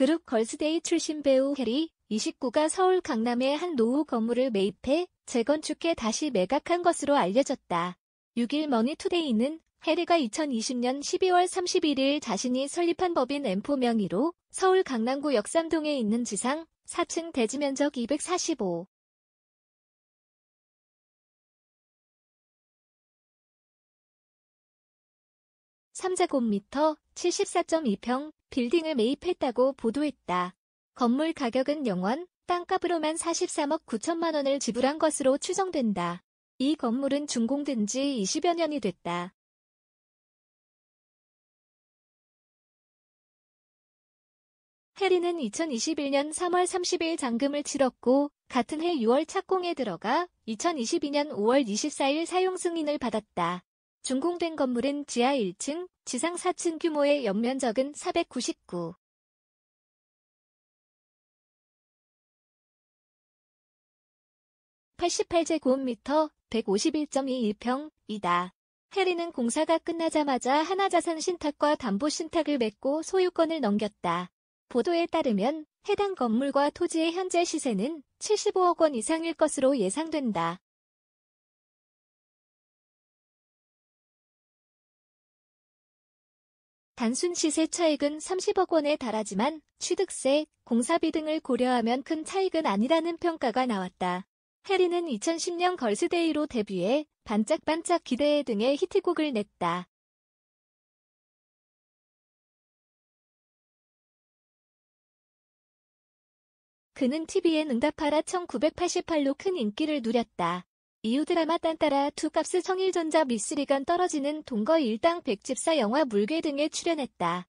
그룹 걸스데이 출신 배우 해리 29가 서울 강남의 한 노후 건물을 매입해 재건축해 다시 매각한 것으로 알려졌다. 6일 머니투데이는 해리가 2020년 12월 31일 자신이 설립한 법인 엠포 명의로 서울 강남구 역삼동에 있는 지상 4층 대지면적 245 3제곱미터 74.2평 빌딩을 매입했다고 보도했다. 건물 가격은 영원, 땅값으로만 43억 9천만 원을 지불한 것으로 추정된다. 이 건물은 준공된 지 20여 년이 됐다. 해리는 2021년 3월 30일 잔금을 치렀고 같은 해 6월 착공에 들어가 2022년 5월 24일 사용 승인을 받았다. 준공된 건물은 지하 1층, 지상 4층 규모의 연면적은 499. 88제곱미터 1 5 1 2 1평이다 해리는 공사가 끝나자마자 하나자산 신탁과 담보 신탁을 맺고 소유권을 넘겼다. 보도에 따르면 해당 건물과 토지의 현재 시세는 75억 원 이상일 것으로 예상된다. 단순 시세 차익은 30억 원에 달하지만 취득세, 공사비 등을 고려하면 큰 차익은 아니라는 평가가 나왔다. 해리는 2010년 걸스데이로 데뷔해 반짝반짝 기대해 등의 히트곡을 냈다. 그는 TV에 응답하라 1988로 큰 인기를 누렸다. 이후 드라마 딴따라 투캅스 성일전자 미쓰리간 떨어지는 동거 일당 백집사 영화 물괴 등에 출연했다.